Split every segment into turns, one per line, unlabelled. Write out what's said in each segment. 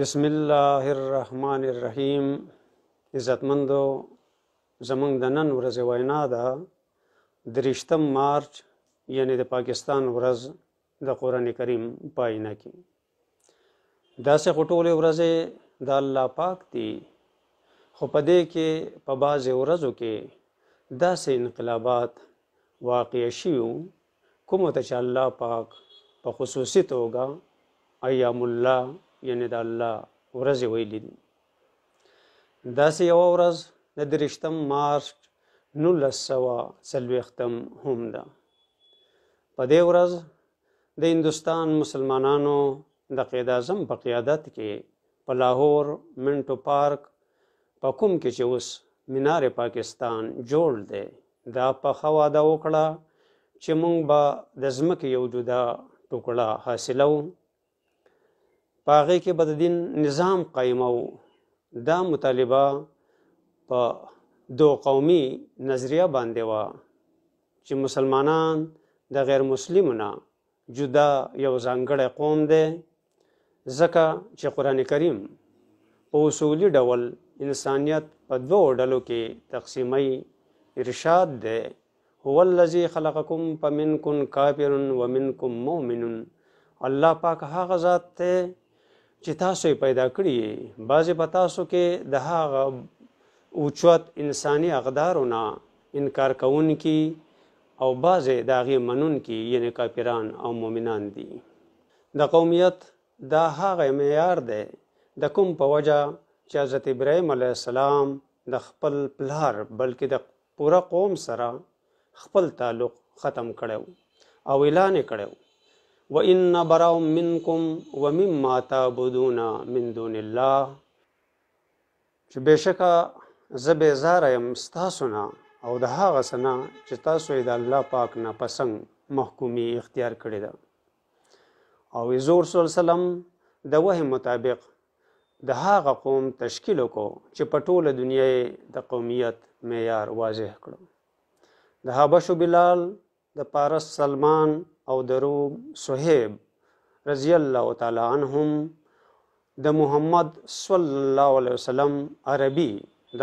بسم الله الرحمن الرحیم عزتمندو زمونږ د نن ورځې وینا ده درشتم مارچ یعنی د پاکستان ورځ د قران کریم پاینا کې دا سه غټولې ورځې د الله پاک دی خو په دې کې په بازه ورځو کې دا سه انقلابات واقع شیو کوم ته چې الله پاک په پا خصوصي توګه ایام الله یعنی د الله ورځې ویلې دي داسې یوه ورځ د درشتم مارچ نولس سوه څلوېښتم هم ده په دې ورځ د هندوستان مسلمانانو د قید اعظم په قیادت کې په لاهور منټو پارک په کوم کې چې اوس مینار پاکستان جوړ دی دا په خواده وکړه چې موږ به د ځمکې یو جدا ټوکړه حاصلو په هغې کې به د دین نظام قایمه و دا مطالبه په دو قومي نظریه باندې وه چې مسلمانان د غیر مسلمو نه جدا یو ځانګړی قوم دی ځکه چې قرآن کریم په اصولي ډول انسانیت په دوو ډلو کې تقسیمي ارشاد دی هو الذي خلقكم فمنكم كافر ومنكم مؤمن الله پاک هغه ذات ته چې تاسو پیدا کړی بعضې په تاسو کې د هغه اوچت انساني اقدارونه انکار کوونکي او بعضې د هغې منونکي یعنی کاپیران او مؤمنان دي د قومیت دا هغه معیار دی د کوم په وجه چې حضرت ابراهیم علیه السلام د خپل پلار بلکې د پوره قوم سره خپل تعلق ختم کړو او اعلان کړو و ان براء منکم و مما تعبدون من دون الله چې بشکا زبېزار يم تاسو نه او د هغه سنا چې تاسو د الله پاک نه پسنګ محکومي اختیار کړی دا او حضور صلی الله وسلم د وه مطابق د هغه قوم تشکیل کو چې په ټوله دنیا د قومیت معیار واضح کړو د حبش بلال د پارس سلمان او د روم صہیب رضی الله تعالی عنهم د محمد صلی الله علیه وسلم عربي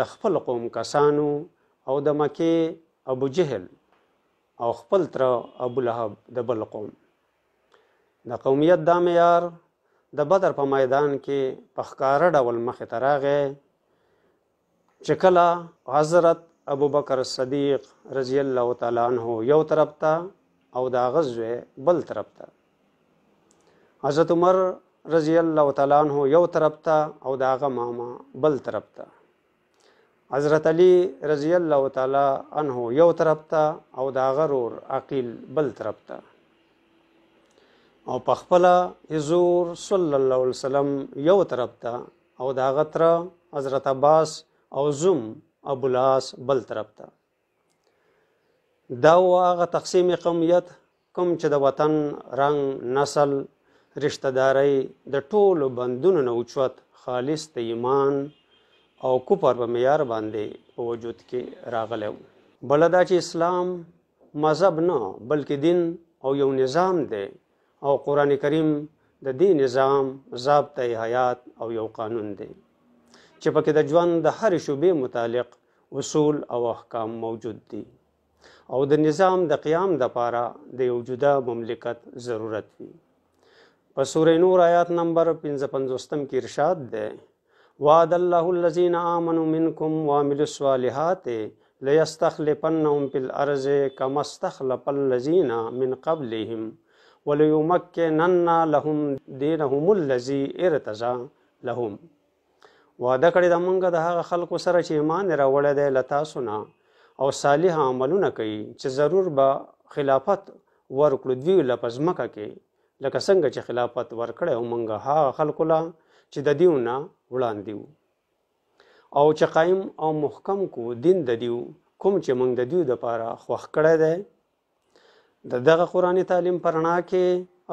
د خپل قوم کسانو او د مکه ابو جهل او خپل تر ابو لهب د بل قوم د قومیت دا معیار د بدر په میدان کې په ښکارا ډول مخ ته راغې چې کله حضرت ابوبکر صدیق رضی الله تعالی عنہ یو طرف ته او دا غزوه بل طرف ته حضرت عمر رضی الله تعالی عنہ یو طرف ته او دا غ ماما بل طرف ته حضرت علی رضی الله تعالی عنہ یو طرف ته او دا غرور عقیل بل طرف ته او پخپل حضور صلی الله علیه وسلم یو طرف ته او دا غتره حضرت عباس او زم ابو لاس بل طرف ته دا و هغه تقسیم قومیت کوم چې د وطن رنگ نسل رشتہ داري د ټولو بندونو نه اوچوت خالص د ایمان او کوپر په معیار باندې په وجود کې راغلی بلدا چې اسلام مذهب نه بلکې دین او یو نظام دی او قران کریم د دې نظام ضابط حیات او یو قانون دی چې پکې د ژوند د هر شوبې متعلق اصول او احکام موجود دي او د نظام د قیام د پاره د یو جدا مملکت ضرورت وي په سورې نور آیات نمبر 55م کې ارشاد ده وعد الله الذين امنوا منكم وعملوا الصالحات ليستخلفنهم في الارض كما استخلف الذين من قبلهم وليمكنن لهم دينهم الذي ارتضى لهم وعده کړی د مونږ د هغه خلکو سره چې ایمان راوړی دی لتا سنا او صالح عملونه کوي چې ضرور به خلافت ورکړو دوی له پزمکه کې لکه څنګه چې خلافت ورکړی او مونږه هغه خلکو له چې د دیونه وړاندې وو او چې قایم او محکم کو دین د دیو کوم چې مونږ د دیو د پاره خوښ کړی دی د دغه قرآنی تعلیم پرنا کې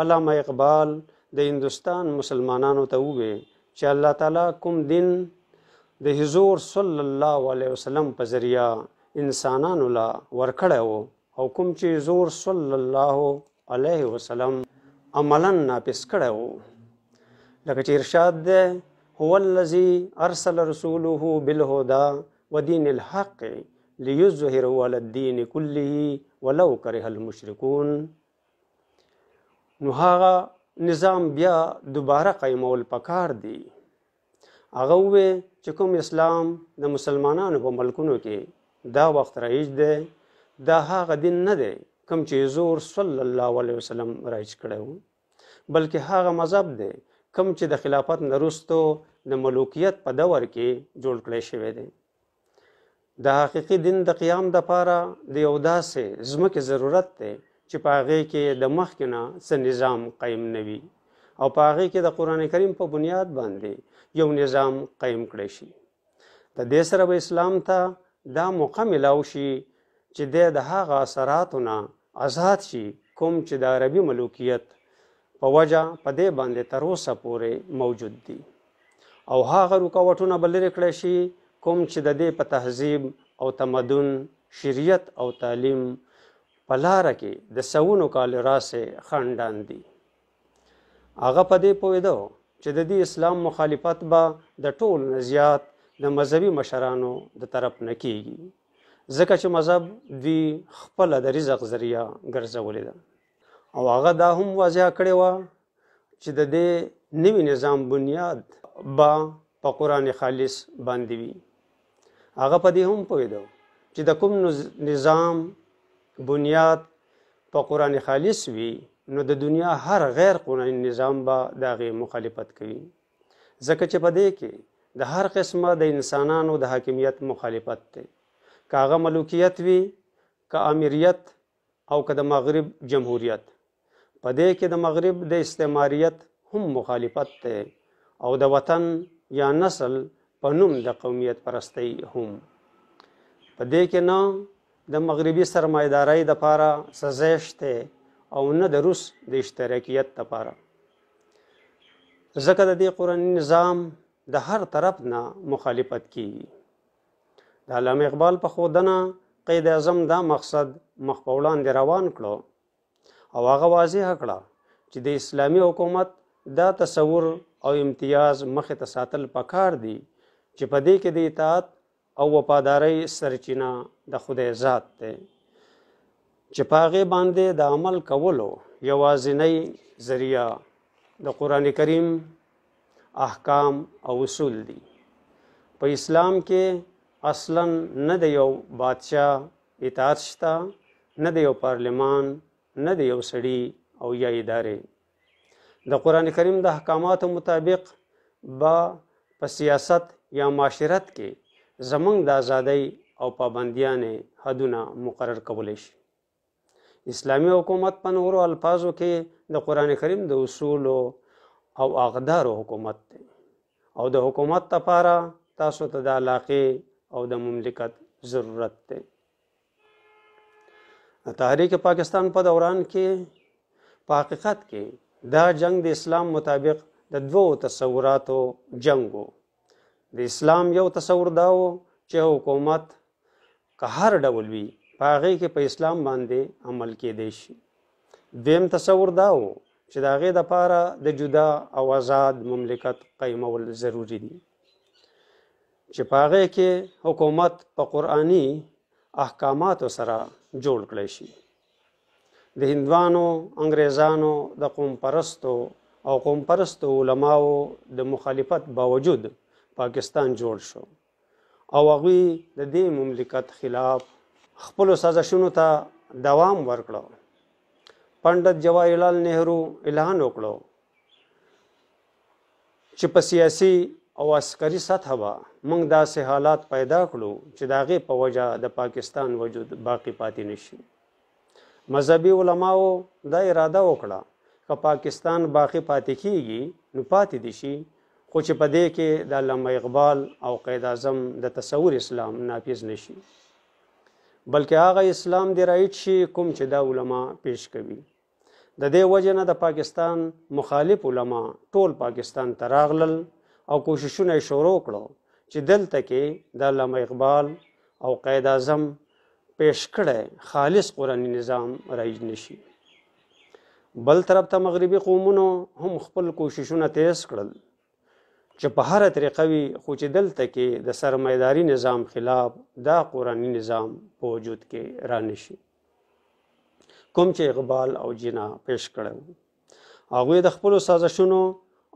علامه اقبال د هندستان مسلمانانو ته وویل چې الله تعالی کوم دین د حضور صلی الله علیه وسلم په ذریعہ انسانانو لا ورکړی وو او کوم چې زور صلی الله علیه وسلم عملا ناپس کړی وو لکه چې ارشاد ده هو الذي ارسل رسوله بالهدى ودين الحق ليظهره على الدين كله ولو كره المشركون نو هغه نظام بیا دوباره قائمول پکار دی هغه چې کوم اسلام د مسلمانانو په ملکونو کې دا وخت رایج دی دا هغه دین نه دی کوم چې زور صلی الله علیه وسلم رایج کړو بلکې هغه مذهب دی کوم چې د خلافت نرستو د ملوکیت په دور کې جوړ کړی شوی دی د حقیقي دین د قیام د پاره د یو داسې ځمکه ضرورت دی چې پاغې کې د مخکې نه څه نظام قائم نوي او پاغې کې د قران کریم په بنیاد باندې یو نظام قائم کړی شي د دې سره به اسلام ته دا موقع ملاو شي چې د هغه اثراتو نه آزاد شي کوم چې د عربي ملوکیت په وجه په دې باندې تر اوسه پورې موجود دي او هغه رکاوټونه بل لري کړی شي کوم چې د دې په تهذیب او تمدن شریعت او تعلیم په لار کې د سونو کال راسه خندان دي هغه په دې پوهیدو چې د دې اسلام مخالفت به د ټول نزيات د مذهبي مشرانو د طرف نه کیږي ځکه چې مذهب دوی خپل د رزق ذریعہ ګرځولې ده او هغه دا هم واضح کړی و چې د دې نوي نظام بنیاد با په قران خالص باندې وي هغه په دې هم پوهیدو چې د کوم نظام بنیاد په قران خالص وي نو د دنیا هر غیر قانوني نظام به د مخالفت کوي ځکه چې په دې کې د هر قسمه د انسانانو د حاکمیت مخالفت دی کاغه ملوکیت وی کا امریت او که د مغرب جمهوریت په دې کې د مغرب د استعماریت هم مخالفت دی او د وطن یا نسل په نوم د قومیت پرستی هم په دې کې نه د مغربي سرمایدارۍ د پاره سزېشته او نه د روس د اشتراکیت لپاره ځکه د دې قرآني نظام د هر طرف نه مخالفت کیږي د علامه اقبال په خودنه قید اعظم دا مقصد مخ په وړاندې روان کړو او هغه واضح کړه چې د اسلامی حکومت دا تصور او امتیاز مخه ته ساتل پکار دی چې په دې کې د اطاعت او وفاداری سرچینه د خدای ذات دی چې پاغه باندې د عمل کولو یوازینی ذریعہ د قران کریم احکام او اصول دي په اسلام کې اصلا نه د یو بادشاه اطاعت شته نه د یو پارلمان نه د یو سړي او یا ادارې د قران کریم د احکاماتو مطابق با په سیاست یا معاشرت کې زمنګ د ازادۍ او پابندیانې حدونه مقرر کولی شي اسلامی حکومت په نورو الفاظو کې د قران کریم د اصول او او اقدار حکومت دی او د حکومت لپاره تاسو ته د علاقې او د مملکت ضرورت دی تحریک پاکستان په دوران کې په حقیقت کې دا جنگ د اسلام مطابق د دوو تصوراتو جنگو د اسلام یو تصور داو چې حکومت که هر ډول وي په هغې کې په اسلام باندې عمل کېدی شي دویم تصور داو چې د هغې دپاره د جدا او آزاد مملکت قیمول ضروری دي چې په هغې کې حکومت په قرآني احکاماتو سره جوړ کړی شي د هندوانو انګریزانو د قوم پرستو او قوم پرستو علماو د مخالفت باوجود پاکستان جوړ شو او هغوی د دې مملکت خلاف خپلو سازشونو ته دوام ورکړو پنډت جواهرلال نهرو اعلان وکړو چې په سیاسي او عسکري سطح به موږ داسې حالات پیدا کړو چې د هغې په وجه د پاکستان وجود باقی پاتې نشي مذهبي علماو دا اراده وکړه که پاکستان باقی پاتې کیږي نو پاتې دي شي خو چې په دې کې د علامه اقبال او قائد اعظم د تصور اسلام ناپیز نشي بلکې هغه اسلام دی رایټ شي کوم چې دا علما پیش کوي د دې وجه نه د پاکستان مخالف علما ټول پاکستان ته راغلل او کوششونه شروع کړو چې دلته کې د علامه اقبال او قائد اعظم پیش کړی خالص قرآنی نظام رایج نشي بل طرف ته مغربي قومونو هم خپل کوششونه تیز کړل چې په هر طریقه وي خو چې دلته کې د سرمایداری نظام خلاف دا قرآنی نظام په وجود کې را نشي کوم چې اقبال او جنا پیش کړو هغه د خپل سازشونو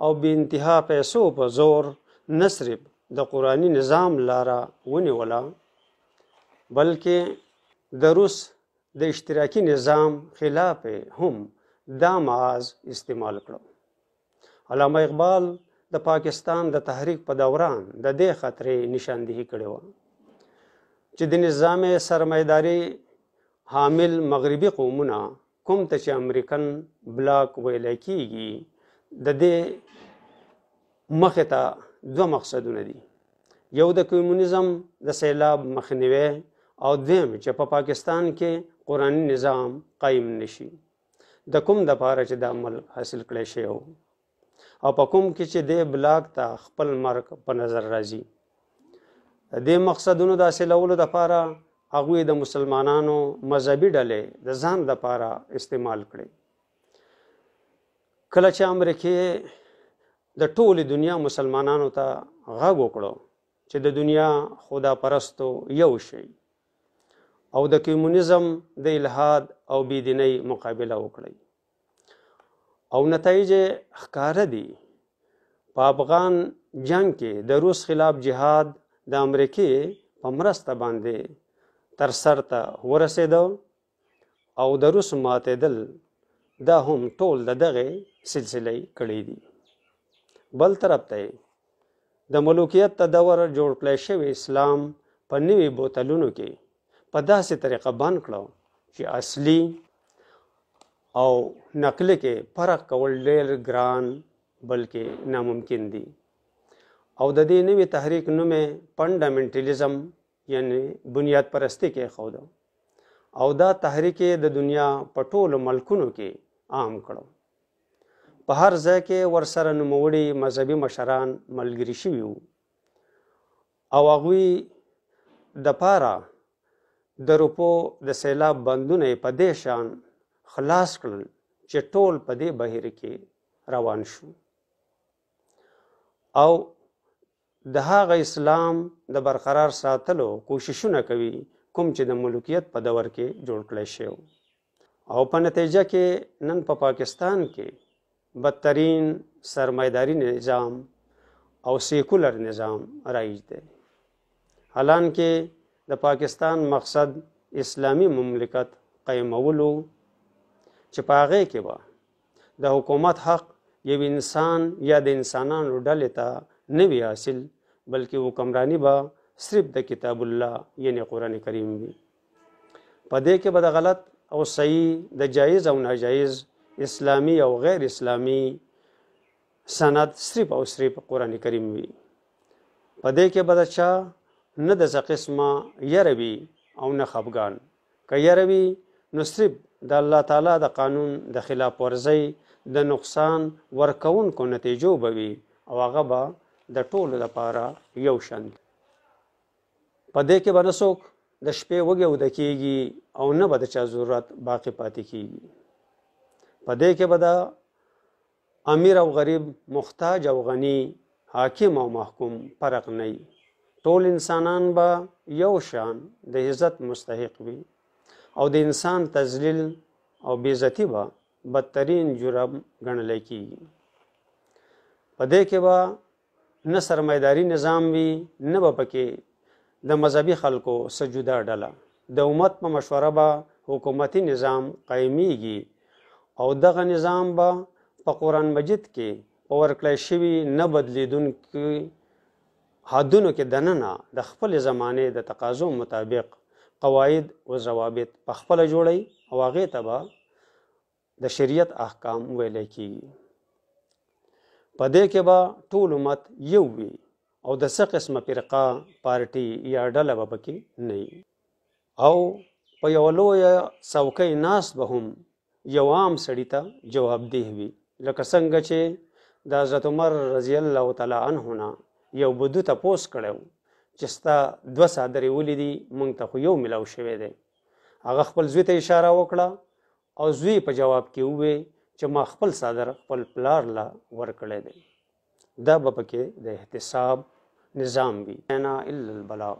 او به انتها پیسو په زور نصرب د قرآنی نظام لاره ونیولا بلکې د روس د اشتراکي نظام خلاف هم دا معاذ استعمال کړو علامه اقبال د پاکستان د تحریک په دوران د دې خطرې نشاندهی کړې و چې د نظام سرمایداري حامل مغربي قومونه کوم ته چې امریکن بلاک ویل کېږي د دې مخه ته دوه مقصدونه دي یو د کمونیزم د سیلاب مخنیوي او دویم چې په پا پاکستان کې قرآني نظام قائم نشي د کوم د پاره چې د عمل حاصل کړی شی او په کوم کې چې د بلاک ته خپل مرګ په نظر راځي د مقصدونو د حاصلولو لپاره هغه د مسلمانانو مذهبي ډلې د ځان لپاره استعمال کړي کله چې امریکې د ټولې دنیا مسلمانانو ته غږ وکړو چې د دنیا خدا پرستو یو شي او د کمونیزم د الهاد او بيدینۍ مقابله وکړي او نتایج ښکاره دي په افغان جنگ کې د روس خلاف جهاد د امریکې په مرسته باندې تر سرته ورسېدو او د روس ماتېدل دا هم ټول د دغه سلسله کړي دي بل طرف ته د ملوکیت تدور جوړ کړی شوی اسلام په نوي بوتلونو کې په داسې طریقه باندې کړو چې اصلي او نقل کې فرق کول ډېر ګران بلکې ناممکن دي او د دې نوې تحریک نومې فندامنټلیزم یعنی بنیاد پرستی کې خود او دا تحریک د دنیا په ټولو ملکونو کې عام کړو په هر ځای کې ورسره نوموړي مذهبي مشران ملګری شوي وو او هغوی د پاره د روپو د سیلاب بندونه په دې شان خلاص کړل چې ټول په دې بهیر کې روان شو او د هغه اسلام د برقرار ساتلو کوششونه کوي کوم چې د ملکیت په دور کې جوړ کړی شو او په نتیجه کې نن په پا پاکستان کې بدترین سرمایداری نظام او سیکولر نظام رایج دی حالانکه د پاکستان مقصد اسلامی مملکت قیمولو چې پاغه کې به د حکومت حق یو انسان یا د انسانانو ډلې ته نه وی حاصل بلکې حکمرانی به صرف د کتاب الله یعنی قران کریم وي په دې کې به د غلط او صحیح د جایز او ناجایز اسلامی او غیر اسلامی سند صرف او صرف قران کریم وي په دې کې به د چا نه د قسمه یروي او نه خفغان که یروي نو صرف د الله تعالی د قانون د خلاف ورزي د نقصان ورکوونکو نتیجو بوي او هغه به د ټولو لپاره یو شان په دې کې بنسوک د شپې وګه ود کیږي او نه به د چا ضرورت باقی پاتې کیږي په دې کې به دا امیر او غریب محتاج او غنی حاکم او محکوم فرق نه ټول انسانان به یو شان د عزت مستحق وي او د انسان تذلیل او بیزتی به بدترین جرم ګڼل کیږي په دې کې به نه سرمایداری نظام وي نه به پکې د مذهبي خلکو سجوده ډله د امت په مشوره به حکومتي نظام قائميږي او دغه نظام به په قران مجید کې ورکړی شوی نه بدلیدونکو حدونو کې دننه د خپل زمانه د تقاضو مطابق قواعد او ضوابط په خپل جوړي او هغه تبا د شریعت احکام ویل کیږي په دې کې به ټول امت یو وي او د څه قسمه فرقه پارټي یا ډله به پکې نه او په یو لوی څوکۍ ناس به هم یو عام سړی ته جواب دی وي لکه څنګه چې د حضرت عمر رضی الله تعالی عنہ یو بدو ته پوس کړو چې ستا دوه صادرې ولیدي مونږ ته خو یو ملاو شوی دی هغه خپل زوی ته اشاره وکړه او زوی په جواب کې ووی چې ما خپل صادر خپل پلار لا ورکړی دی دا به پکې د احتساب نظام وي نه الا البلاغ